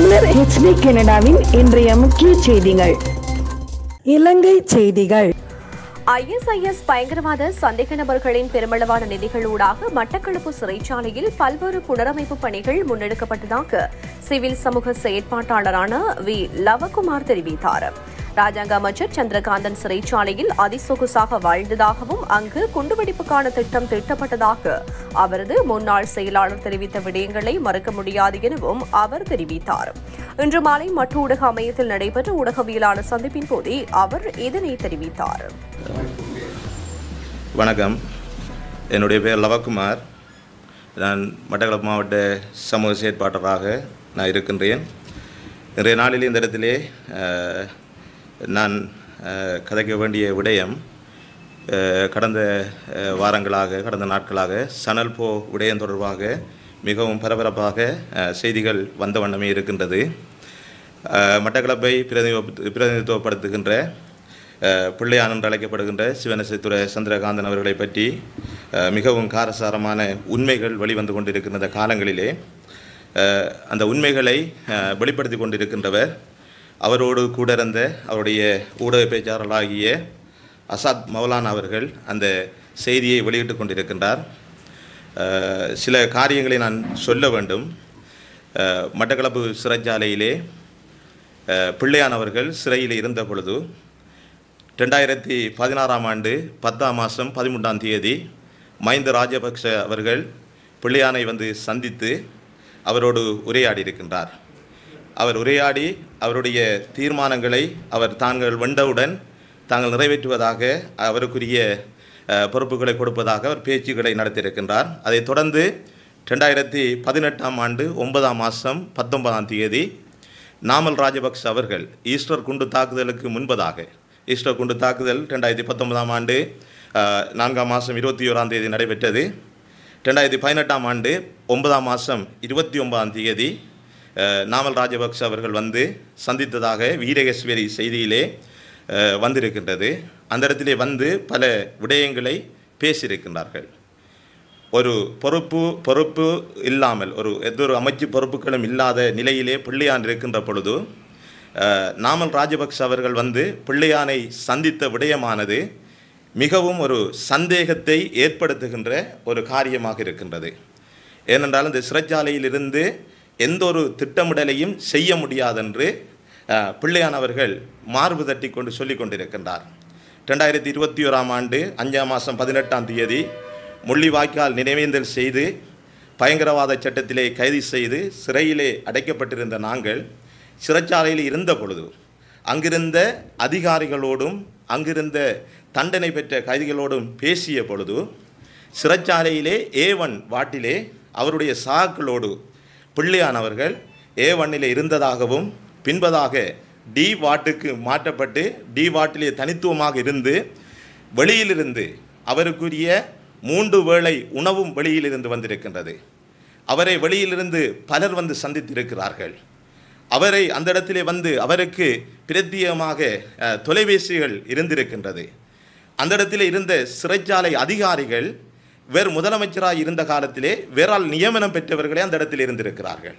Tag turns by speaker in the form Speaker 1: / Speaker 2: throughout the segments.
Speaker 1: தமிழர் டி கனடாவின் இன்றைய முக்கிய செய்திகள் இலங்கை செய்திகள் ஐஎஸ்ஐஎஸ் பயங்கரவாத சந்தேக நபர்களின் பெருமளவான நிதிகள் ஊடாக மட்டக்களப்பு சிறைச்சாலையில் பல்வேறு புனரமைப்பு பணிகள் முன்னெடுக்கப்பட்டதாக சிவில் சமூக செயற்பாட்டாளரான வி லவகுமார் தெரிவித்தாா் ராஜாங்க அமைச்சர் சந்திரகாந்தன் சிறைச்சாலையில் அதிசொகுசாக வாழ்ந்ததாகவும் அங்கு குண்டுவெடிப்புக்கான திட்டம் திட்டப்பட்டதாக அவரது முன்னாள் செயலாளர் தெரிவித்த விடயங்களை மறுக்க முடியாது எனவும் அவர் தெரிவித்தார் இன்று மாலை மற்ற ஊடக அமையத்தில் நடைபெற்ற ஊடகவியலாளர் சந்திப்பின் போதே அவர் இதனை தெரிவித்தார்
Speaker 2: வணக்கம் என்னுடைய பேர் லவகுமார் நான் மட்டக்களப்பு மாவட்ட சமூக செயற்பாட்டராக நான் இருக்கின்றேன் இன்றைய நாளில் இந்த இடத்திலே நான் கதைக்க வேண்டிய விடயம் கடந்த வாரங்களாக கடந்த நாட்களாக சணல் போ விடயம் தொடர்பாக மிகவும் பரபரப்பாக செய்திகள் வந்த வண்ணமே இருக்கின்றது மட்டக்களப்பை பிரதிநிதி பிரதிநிதித்துவப்படுத்துகின்ற பிள்ளையான என்று அழைக்கப்படுகின்ற சிவனசித்துறை சந்திரகாந்தன் அவர்களை பற்றி மிகவும் காரசாரமான உண்மைகள் வெளிவந்து கொண்டிருக்கின்ற காலங்களிலே அந்த உண்மைகளை வெளிப்படுத்தி கொண்டிருக்கின்றவர் அவரோடு கூட இருந்த அவருடைய ஊடக பேச்சாளர்களாகிய அசாத் மௌலான் அவர்கள் அந்த செய்தியை வெளியிட்டு கொண்டிருக்கின்றார் சில காரியங்களை நான் சொல்ல வேண்டும் மட்டக்களப்பு சிறைச்சாலையிலே பிள்ளையானவர்கள் சிறையில் இருந்த பொழுது ரெண்டாயிரத்தி பதினாறாம் ஆண்டு பத்தாம் மாதம் பதிமூன்றாம் தேதி மஹிந்த ராஜபக்ஷ அவர்கள் பிள்ளையானை வந்து சந்தித்து அவரோடு உரையாடி இருக்கின்றார் அவர் உரையாடி அவருடைய தீர்மானங்களை அவர் தாங்கள் வந்தவுடன் தாங்கள் நிறைவேற்றுவதாக அவருக்குரிய பொறுப்புகளை கொடுப்பதாக அவர் பேச்சுக்களை நடத்தியிருக்கின்றார் அதைத் தொடர்ந்து ரெண்டாயிரத்தி பதினெட்டாம் ஆண்டு ஒன்பதாம் மாதம் பத்தொன்பதாம் தேதி நாமல் ராஜபக்ச அவர்கள் ஈஸ்டர் குண்டு தாக்குதலுக்கு முன்பதாக ஈஸ்டர் குண்டு தாக்குதல் ரெண்டாயிரத்தி பத்தொன்பதாம் ஆண்டு நான்காம் மாதம் இருபத்தி ஓராம் தேதி நடைபெற்றது ரெண்டாயிரத்தி பதினெட்டாம் ஆண்டு ஒன்பதாம் மாதம் இருபத்தி ஒன்பதாம் தேதி நாமல் ராஜபக்ஷ அவர்கள் வந்து சந்தித்ததாக வீரகேஸ்வரி செய்தியிலே வந்திருக்கின்றது அந்த இடத்திலே வந்து பல விடயங்களை பேசியிருக்கின்றார்கள் ஒரு பொறுப்பு பொறுப்பு இல்லாமல் ஒரு எந்த ஒரு அமைச்சு பொறுப்புகளும் இல்லாத நிலையிலே பிள்ளையான் இருக்கின்ற பொழுது நாமல் ராஜபக்ஷ அவர்கள் வந்து பிள்ளையானை சந்தித்த விடயமானது மிகவும் ஒரு சந்தேகத்தை ஏற்படுத்துகின்ற ஒரு காரியமாக இருக்கின்றது ஏனென்றால் இந்த சிறைச்சாலையிலிருந்து எந்த ஒரு திட்டமிடலையும் செய்ய முடியாதென்று பிள்ளையானவர்கள் மார்பு தட்டி கொண்டு சொல்லி கொண்டிருக்கின்றார் ரெண்டாயிரத்தி இருபத்தி ஓராம் ஆண்டு அஞ்சாம் மாதம் பதினெட்டாம் தேதி முள்ளிவாய்க்கால் நினைவேந்தல் செய்து பயங்கரவாத சட்டத்திலே கைது செய்து சிறையிலே அடைக்கப்பட்டிருந்த நாங்கள் சிறைச்சாலையில் இருந்த பொழுது அங்கிருந்த அதிகாரிகளோடும் அங்கிருந்த தண்டனை பெற்ற கைதிகளோடும் பேசிய பொழுது சிறைச்சாலையிலே ஏவன் வாட்டிலே அவருடைய சாக்களோடு பிள்ளையானவர்கள் ஏ ஒன்னில் இருந்ததாகவும் பின்பதாக டி வாட்டுக்கு மாற்றப்பட்டு டி வாட்டிலே தனித்துவமாக இருந்து வெளியிலிருந்து அவருக்குரிய மூன்று வேளை உணவும் வெளியிலிருந்து வந்திருக்கின்றது அவரை வெளியிலிருந்து பலர் வந்து சந்தித்திருக்கிறார்கள் அவரை அந்த இடத்திலே வந்து அவருக்கு பிரத்தியமாக தொலைபேசிகள் இருந்திருக்கின்றது அந்த இடத்திலே இருந்த சிறைச்சாலை அதிகாரிகள் வேறு முதலமைச்சராக இருந்த காலத்திலே வேறால் நியமனம் பெற்றவர்களே அந்த இடத்தில் இருந்திருக்கிறார்கள்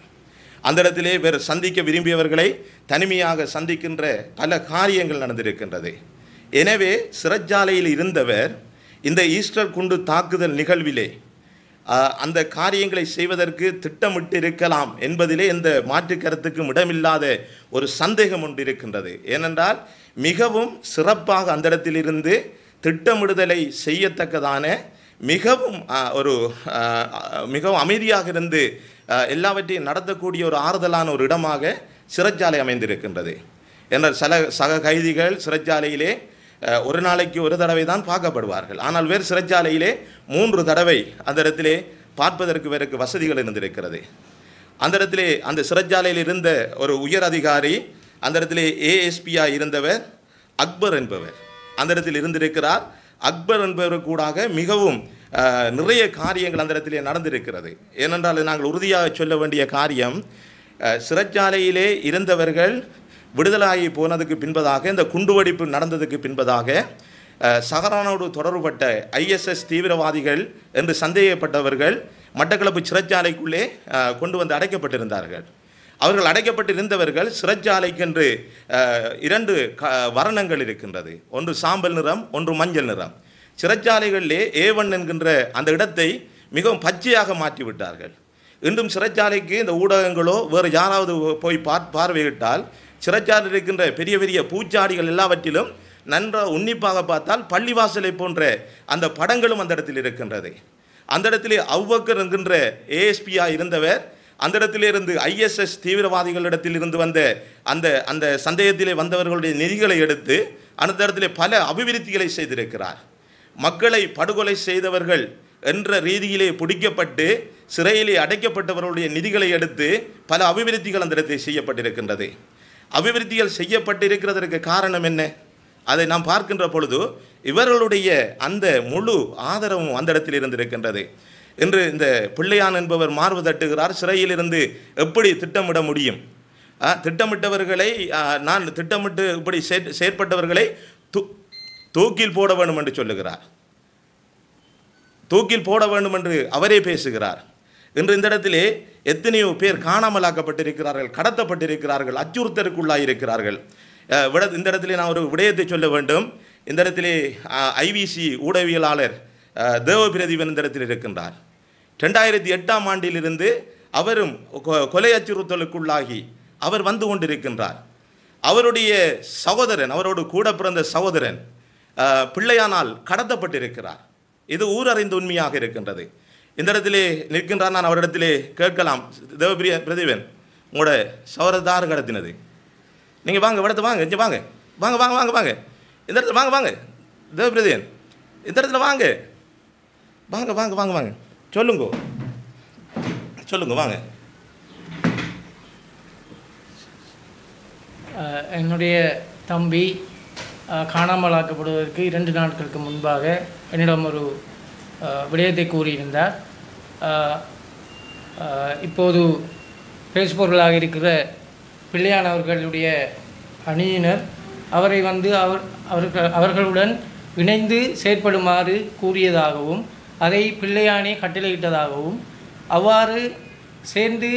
Speaker 2: அந்த இடத்திலே வேறு சந்திக்க விரும்பியவர்களை தனிமையாக சந்திக்கின்ற பல காரியங்கள் நடந்திருக்கின்றது எனவே சிறைச்சாலையில் இருந்தவர் இந்த ஈஸ்டர் குண்டு தாக்குதல் நிகழ்விலே அந்த காரியங்களை செய்வதற்கு திட்டமிட்டு இருக்கலாம் என்பதிலே இந்த மாற்று கருத்துக்கும் இடமில்லாத ஒரு சந்தேகம் ஒன்று இருக்கின்றது ஏனென்றால் மிகவும் சிறப்பாக அந்த இடத்திலிருந்து திட்டமிடுதலை செய்யத்தக்கதான மிகவும் ஒரு மிகவும் அமைதியாக இருந்து எல்லாவற்றையும் நடத்தக்கூடிய ஒரு ஆறுதலான ஒரு இடமாக சிறைச்சாலை அமைந்திருக்கின்றது என்ற சக சக கைதிகள் சிறைச்சாலையிலே ஒரு நாளைக்கு ஒரு தடவை தான் பார்க்கப்படுவார்கள் ஆனால் வேறு சிறைச்சாலையிலே மூன்று தடவை அந்த இடத்திலே பார்ப்பதற்கு வேறு வசதிகள் இருந்திருக்கிறது அந்த இடத்திலே அந்த சிறைச்சாலையில் இருந்த ஒரு உயர் அதிகாரி அந்த இடத்திலே ஏஎஸ்பியாக இருந்தவர் அக்பர் என்பவர் அந்த இடத்தில் இருந்திருக்கிறார் அக்பர் என்பவர் கூடாக மிகவும் நிறைய காரியங்கள் அந்த இடத்திலே நடந்திருக்கிறது ஏனென்றால் நாங்கள் உறுதியாக சொல்ல வேண்டிய காரியம் சிறைச்சாலையிலே இருந்தவர்கள் விடுதலாகி போனதுக்கு பின்பதாக இந்த குண்டுவெடிப்பு நடந்ததுக்கு பின்பதாக சஹரானோடு தொடர்புபட்ட ஐஎஸ்எஸ் தீவிரவாதிகள் என்று சந்தேகப்பட்டவர்கள் மட்டக்களப்பு சிறைச்சாலைக்குள்ளே கொண்டு வந்து அடைக்கப்பட்டிருந்தார்கள் அவர்கள் அடைக்கப்பட்டு இருந்தவர்கள் சிறைச்சாலைக்கென்று இரண்டு க வர்ணங்கள் இருக்கின்றது ஒன்று சாம்பல் நிறம் ஒன்று மஞ்சள் நிறம் சிறைச்சாலைகளிலே ஏவன் என்கின்ற அந்த இடத்தை மிகவும் பச்சையாக மாற்றிவிட்டார்கள் இன்றும் சிறைச்சாலைக்கு இந்த ஊடகங்களோ வேறு யாராவது போய் பார் பார்வையிட்டால் சிறைச்சாலையில் இருக்கின்ற பெரிய பெரிய பூச்சாடிகள் எல்லாவற்றிலும் நன்றாக உன்னிப்பாக பார்த்தால் பள்ளிவாசலை போன்ற அந்த படங்களும் அந்த இடத்தில் இருக்கின்றது அந்த இடத்திலே அவ்வக்கர் என்கின்ற ஏஎஸ்பியாக இருந்தவர் அந்த இடத்திலிருந்து ஐஎஸ்எஸ் தீவிரவாதிகளிடத்திலிருந்து வந்த அந்த அந்த சந்தேகத்திலே வந்தவர்களுடைய நிதிகளை எடுத்து அந்த இடத்திலே பல அபிவிருத்திகளை செய்திருக்கிறார் மக்களை படுகொலை செய்தவர்கள் என்ற ரீதியிலே பிடிக்கப்பட்டு சிறையிலே அடைக்கப்பட்டவர்களுடைய நிதிகளை எடுத்து பல அபிவிருத்திகள் அந்த இடத்தில் செய்யப்பட்டிருக்கின்றது அபிவிருத்திகள் செய்யப்பட்டிருக்கிறதற்கு காரணம் என்ன அதை நாம் பார்க்கின்ற பொழுது இவர்களுடைய அந்த முழு ஆதரவும் அந்த இடத்தில் இருந்திருக்கின்றது என்று இந்த பிள்ளையான் என்பவர் மார்பு தட்டுகிறார் சிறையில் இருந்து எப்படி திட்டமிட முடியும் திட்டமிட்டவர்களை நான் திட்டமிட்டு இப்படி செயற்பட்டவர்களை தூ தூக்கில் போட வேண்டும் என்று சொல்லுகிறார் தூக்கில் போட வேண்டும் என்று அவரே பேசுகிறார் இன்று இந்த இடத்திலே எத்தனையோ பேர் காணாமலாக்கப்பட்டிருக்கிறார்கள் கடத்தப்பட்டிருக்கிறார்கள் அச்சுறுத்தலுக்குள்ளாயிருக்கிறார்கள் விட இந்த இடத்திலே நான் ஒரு விடயத்தை சொல்ல வேண்டும் இந்த இடத்திலே ஐவிசி ஊடகவியலாளர் தேவபிரதிபன் இந்த இடத்தில் இருக்கின்றார் ரெண்டாயிரத்தி எட்டாம் ஆண்டிலிருந்து அவரும் கொலை அச்சுறுத்தலுக்குள்ளாகி அவர் வந்து கொண்டிருக்கின்றார் அவருடைய சகோதரன் அவரோடு கூட பிறந்த சகோதரன் பிள்ளையானால் கடத்தப்பட்டிருக்கிறார் இது ஊரறிந்த உண்மையாக இருக்கின்றது இந்த இடத்திலே நிற்கின்றார் நான் அவரிடத்திலே கேட்கலாம் தேவபிரிய பிரதிவன் உங்களோட சௌரதார் கடத்தினது நீங்கள் வாங்க இடத்து வாங்க இங்கே வாங்க வாங்க வாங்க வாங்க வாங்க இந்த இடத்துல வாங்க வாங்க தேவபிரதீபன் இந்த இடத்துல வாங்க வாங்க வாங்க வாங்க வாங்க சொல்லுங்க சொல்லுங்க வாங்க
Speaker 1: என்னுடைய தம்பி காணாமலாக்கப்படுவதற்கு இரண்டு நாட்களுக்கு முன்பாக என்னிடம் ஒரு விடயத்தை கூறியிருந்தார் இப்போது பேசுபவர்களாக இருக்கிற பிள்ளையானவர்களுடைய அணியினர் அவரை வந்து அவர் அவர்கள் அவர்களுடன் இணைந்து செயற்படுமாறு கூறியதாகவும் அதை பிள்ளையானே கட்டளையிட்டதாகவும் அவ்வாறு சேர்ந்து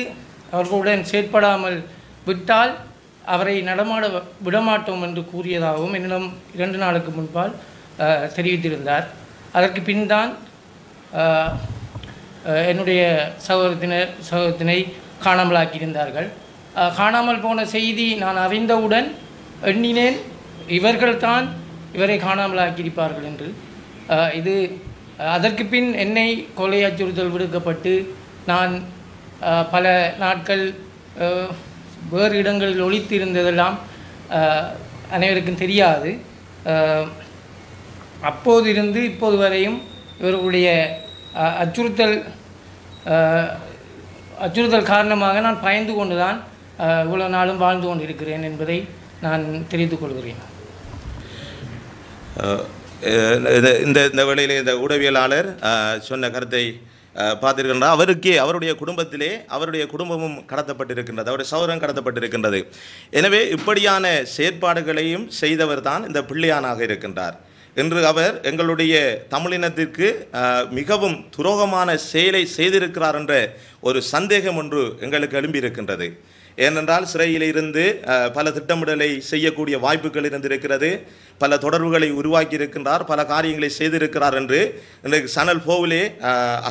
Speaker 1: அவர்களுடன் செயற்படாமல் விட்டால் அவரை நடமாட விடமாட்டோம் என்று கூறியதாகவும் என்னிடம் இரண்டு நாளுக்கு முன்பால் தெரிவித்திருந்தார் அதற்கு பின் தான் என்னுடைய சகோதரத்தினர் சகோதரத்தினை காணாமலாக்கியிருந்தார்கள் காணாமல் போன செய்தி நான் அறிந்தவுடன் எண்ணினேன் இவர்கள்தான் இவரை காணாமலாக்கியிருப்பார்கள் என்று இது அதற்கு பின் என்னை கொலை அச்சுறுத்தல் விடுக்கப்பட்டு நான் பல நாட்கள் வேறு இடங்களில் ஒழித்து இருந்ததெல்லாம் அனைவருக்கும் தெரியாது அப்போது இருந்து இப்போது வரையும் இவர்களுடைய அச்சுறுத்தல் அச்சுறுத்தல் காரணமாக நான் பயந்து கொண்டு தான் இவ்வளோ நாளும் வாழ்ந்து கொண்டிருக்கிறேன் என்பதை நான் தெரிந்து கொள்கிறேன்
Speaker 2: இந்த இந்த வேளையிலே இந்த உடவியலாளர் சொன்ன கருத்தை பார்த்திருக்கின்றார் அவருக்கே அவருடைய குடும்பத்திலே அவருடைய குடும்பமும் கடத்தப்பட்டிருக்கின்றது அவருடைய சௌரம் கடத்தப்பட்டிருக்கின்றது எனவே இப்படியான செயற்பாடுகளையும் செய்தவர் தான் இந்த பிள்ளையானாக இருக்கின்றார் இன்று அவர் எங்களுடைய தமிழினத்திற்கு மிகவும் துரோகமான செயலை செய்திருக்கிறார் என்ற ஒரு சந்தேகம் ஒன்று எங்களுக்கு எழும்பியிருக்கின்றது ஏனென்றால் சிறையில் இருந்து பல திட்டமிடலை செய்யக்கூடிய வாய்ப்புகள் இருந்திருக்கிறது பல தொடர்புகளை உருவாக்கி இருக்கின்றார் பல காரியங்களை செய்திருக்கிறார் என்று இன்றைக்கு சனல் போவிலே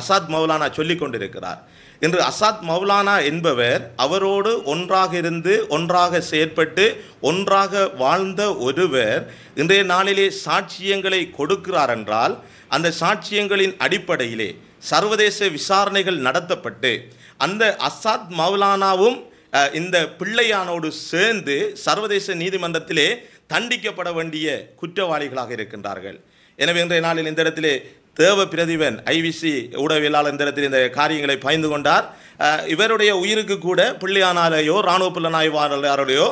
Speaker 2: அசாத் மௌலானா சொல்லி கொண்டிருக்கிறார் இன்று அசாத் மௌலானா என்பவர் அவரோடு ஒன்றாக இருந்து ஒன்றாக செயற்பட்டு ஒன்றாக வாழ்ந்த ஒருவர் இன்றைய நாளிலே சாட்சியங்களை கொடுக்கிறார் என்றால் அந்த சாட்சியங்களின் அடிப்படையிலே சர்வதேச விசாரணைகள் நடத்தப்பட்டு அந்த அசாத் மௌலானாவும் இந்த பிள்ளையானோடு சேர்ந்து சர்வதேச நீதிமன்றத்திலே தண்டிக்கப்பட வேண்டிய குற்றவாளிகளாக இருக்கின்றார்கள் எனவே இன்றைய நாளில் இந்த இடத்திலே தேவ பிரதிபன் ஐவிசி ஊடகவியலாளர் இடத்தில் இந்த காரியங்களை பயந்து கொண்டார் இவருடைய உயிருக்கு கூட பிள்ளையானாலேயோ இராணுவ புலனாய்வாளர்களையோ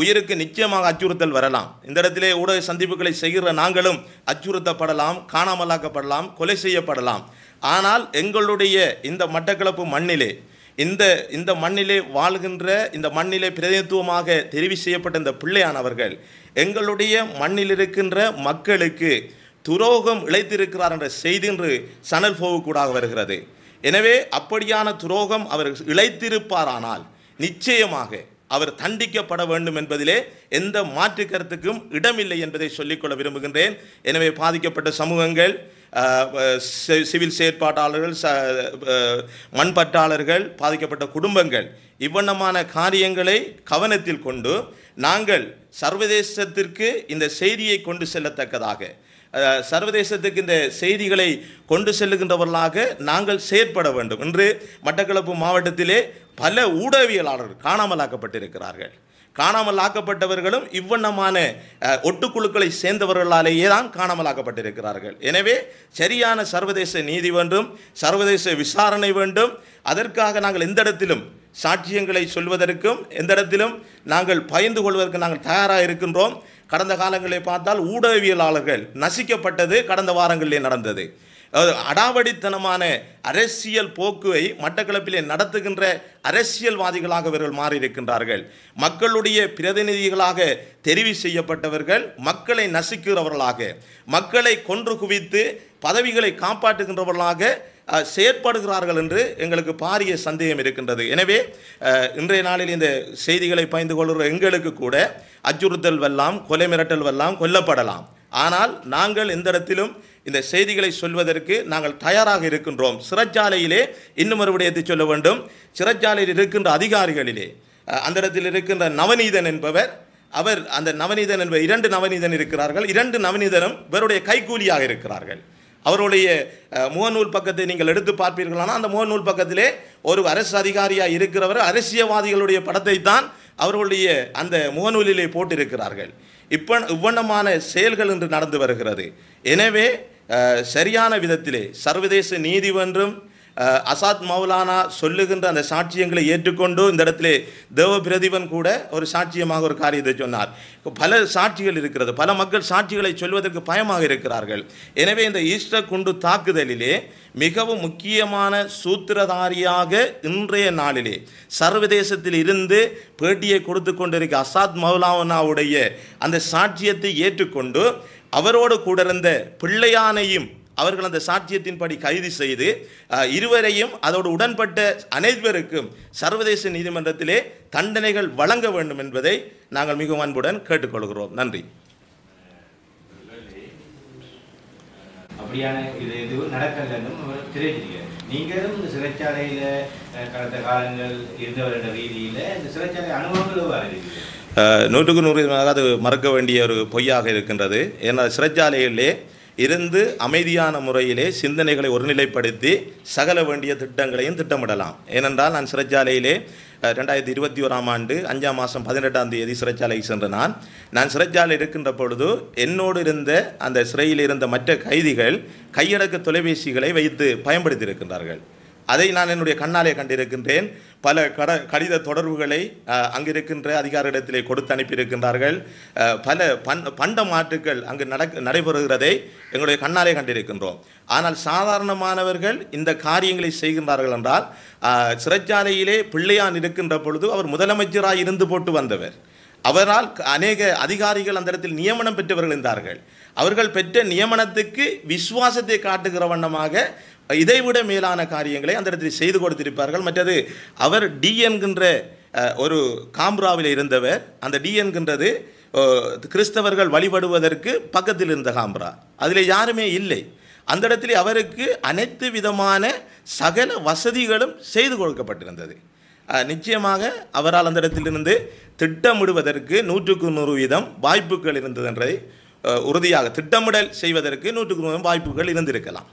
Speaker 2: உயிருக்கு நிச்சயமாக அச்சுறுத்தல் வரலாம் இந்த இடத்திலே ஊடக சந்திப்புகளை செய்கிற நாங்களும் அச்சுறுத்தப்படலாம் காணாமலாக்கப்படலாம் கொலை செய்யப்படலாம் ஆனால் எங்களுடைய இந்த மட்டக்களப்பு மண்ணிலே இந்த இந்த மண்ணிலே வாழ்கின்ற இந்த மண்ணிலே பிரதிநிதித்துவமாக தெரிவு செய்யப்பட்ட இந்த பிள்ளையானவர்கள் எங்களுடைய மண்ணில் இருக்கின்ற மக்களுக்கு துரோகம் இழைத்திருக்கிறார் என்ற செய்தி என்று சனல் போகக்கூடாக வருகிறது எனவே அப்படியான துரோகம் அவர் இழைத்திருப்பாரானால் நிச்சயமாக அவர் தண்டிக்கப்பட வேண்டும் என்பதிலே எந்த மாற்று கருத்துக்கும் இடமில்லை என்பதை சொல்லிக்கொள்ள விரும்புகின்றேன் எனவே பாதிக்கப்பட்ட சமூகங்கள் சிவில் செயற்பாட்டாளர்கள் ச மண்பட்டாளர்கள் பாதிக்கப்பட்ட குடும்பங்கள் இவ்வண்ணமான காரியங்களை கவனத்தில் கொண்டு நாங்கள் சர்வதேசத்திற்கு இந்த செய்தியை கொண்டு செல்லத்தக்கதாக சர்வதேசத்துக்கு இந்த செய்திகளை கொண்டு செல்லுகின்றவர்களாக நாங்கள் செயற்பட வேண்டும் என்று மட்டக்களப்பு மாவட்டத்திலே பல ஊடகவியலாளர்கள் காணாமலாக்கப்பட்டிருக்கிறார்கள் காணாமல் ஆக்கப்பட்டவர்களும் இவ்வண்ணமான ஒட்டுக்குழுக்களை சேர்ந்தவர்களாலேயே தான் காணாமல் ஆக்கப்பட்டிருக்கிறார்கள் எனவே சரியான சர்வதேச நீதி வேண்டும் சர்வதேச விசாரணை வேண்டும் அதற்காக நாங்கள் எந்த இடத்திலும் சாட்சியங்களை சொல்வதற்கும் எந்த இடத்திலும் நாங்கள் பயந்து கொள்வதற்கு நாங்கள் தயாராக இருக்கின்றோம் கடந்த காலங்களில் பார்த்தால் ஊடகவியலாளர்கள் நசிக்கப்பட்டது கடந்த வாரங்களிலே நடந்தது அடாவடித்தனமான அரசியல் போக்குவை மட்டக்களப்பிலே நடத்துகின்ற அரசியல்வாதிகளாக இவர்கள் மாறியிருக்கின்றார்கள் மக்களுடைய பிரதிநிதிகளாக தெரிவு செய்யப்பட்டவர்கள் மக்களை நசுக்கிறவர்களாக மக்களை கொன்று குவித்து பதவிகளை காப்பாற்றுகின்றவர்களாக செயற்படுகிறார்கள் என்று எங்களுக்கு பாரிய சந்தேகம் இருக்கின்றது எனவே இன்றைய நாளில் இந்த செய்திகளை பயந்து கொள்கிற எங்களுக்கு கூட அச்சுறுத்தல் வெல்லாம் கொலை மிரட்டல் வெல்லாம் கொல்லப்படலாம் ஆனால் நாங்கள் எந்த இடத்திலும் இந்த செய்திகளை சொல்வதற்கு நாங்கள் தயாராக இருக்கின்றோம் சிறைச்சாலையிலே இன்னும் ஒரு விடயத்தை சொல்ல வேண்டும் சிறைச்சாலையில் இருக்கின்ற அதிகாரிகளிலே அந்த இடத்தில் இருக்கின்ற நவநீதன் என்பவர் அவர் அந்த நவநீதன் என்பவர் இரண்டு நவநீதன் இருக்கிறார்கள் இரண்டு நவநீதனும் இவருடைய கைகூலியாக இருக்கிறார்கள் அவருடைய முகநூல் பக்கத்தை நீங்கள் எடுத்து பார்ப்பீர்களானால் அந்த முகநூல் பக்கத்திலே ஒரு அரசு அதிகாரியாக இருக்கிறவர் அரசியல்வாதிகளுடைய படத்தை தான் அவர்களுடைய அந்த முகநூலிலே போட்டிருக்கிறார்கள் இப்போ இவ்வண்ணமான செயல்கள் இன்று நடந்து வருகிறது எனவே சரியான விதத்திலே சர்வதேச நீதிமன்றம் அசாத் மௌலானா சொல்லுகின்ற அந்த சாட்சியங்களை ஏற்றுக்கொண்டு இந்த இடத்துல தேவ பிரதிபன் கூட ஒரு சாட்சியமாக ஒரு காரியத்தை சொன்னார் பல சாட்சிகள் இருக்கிறது பல மக்கள் சாட்சிகளை சொல்வதற்கு பயமாக இருக்கிறார்கள் எனவே இந்த ஈஸ்டர் குண்டு தாக்குதலிலே மிகவும் முக்கியமான சூத்திரதாரியாக இன்றைய நாளிலே சர்வதேசத்தில் இருந்து பேட்டியை கொடுத்து கொண்டிருக்க அசாத் மௌலானாவுடைய அந்த சாட்சியத்தை ஏற்றுக்கொண்டு அவரோடு கூட இருந்த பிள்ளையானையும் அவர்கள் அந்த சாட்சியத்தின்படி கைது செய்து இருவரையும் அதோடு உடன்பட்ட அனைவருக்கும் சர்வதேச நீதிமன்றத்திலே தண்டனைகள் வழங்க வேண்டும் என்பதை நாங்கள் மிகவும் அன்புடன் கேட்டுக்கொள்கிறோம் நன்றி நூற்றுக்கு நூறு அது மறக்க வேண்டிய ஒரு பொய்யாக இருக்கின்றது ஏன்னா சிறைச்சாலையிலே இருந்து அமைதியான முறையிலே சிந்தனைகளை ஒருநிலைப்படுத்தி சகல வேண்டிய திட்டங்களையும் திட்டமிடலாம் ஏனென்றால் நான் சிறைச்சாலையிலே ரெண்டாயிரத்தி இருபத்தி ஓராம் ஆண்டு அஞ்சாம் மாதம் பதினெட்டாம் தேதி சிறைச்சாலைக்கு சென்ற நான் நான் சிறைச்சாலை இருக்கின்ற பொழுது என்னோடு இருந்த அந்த சிறையில் இருந்த மற்ற கைதிகள் கையடக்க தொலைபேசிகளை வைத்து பயன்படுத்தியிருக்கின்றார்கள் அதை நான் என்னுடைய கண்ணாலே கண்டிருக்கின்றேன் பல கட கடித தொடர்புகளை அங்கிருக்கின்ற அதிகாரிடத்திலே கொடுத்து அனுப்பியிருக்கின்றார்கள் பல பண் பண்ட மாற்றுக்கள் அங்கு நடக்க நடைபெறுகிறதை எங்களுடைய கண்ணாலே கண்டிருக்கின்றோம் ஆனால் சாதாரணமானவர்கள் இந்த காரியங்களை செய்கின்றார்கள் என்றால் சிறைச்சாலையிலே பிள்ளையான் இருக்கின்ற பொழுது அவர் முதலமைச்சராக இருந்து போட்டு வந்தவர் அவரால் அநேக அதிகாரிகள் அந்த இடத்தில் நியமனம் பெற்றவர்கள் இருந்தார்கள் அவர்கள் பெற்ற நியமனத்துக்கு விசுவாசத்தை காட்டுகிற வண்ணமாக இதைவிட மேலான காரியங்களை அந்த இடத்தில் செய்து கொடுத்திருப்பார்கள் மற்றது அவர் டிஎன்கின்ற ஒரு காம்ராவில் இருந்தவர் அந்த டிஎன்கின்றது கிறிஸ்தவர்கள் வழிபடுவதற்கு பக்கத்தில் இருந்த காம்ரா அதில் யாருமே இல்லை அந்த இடத்துல அவருக்கு அனைத்து விதமான சகல வசதிகளும் செய்து கொடுக்கப்பட்டிருந்தது நிச்சயமாக அவரால் அந்த இடத்திலிருந்து திட்டமிடுவதற்கு நூற்றுக்கு நூறு வீதம் வாய்ப்புகள் இருந்தது என்றதை உறுதியாக திட்டமிடல் செய்வதற்கு நூற்றுக்கு நூறு வாய்ப்புகள் இருந்திருக்கலாம்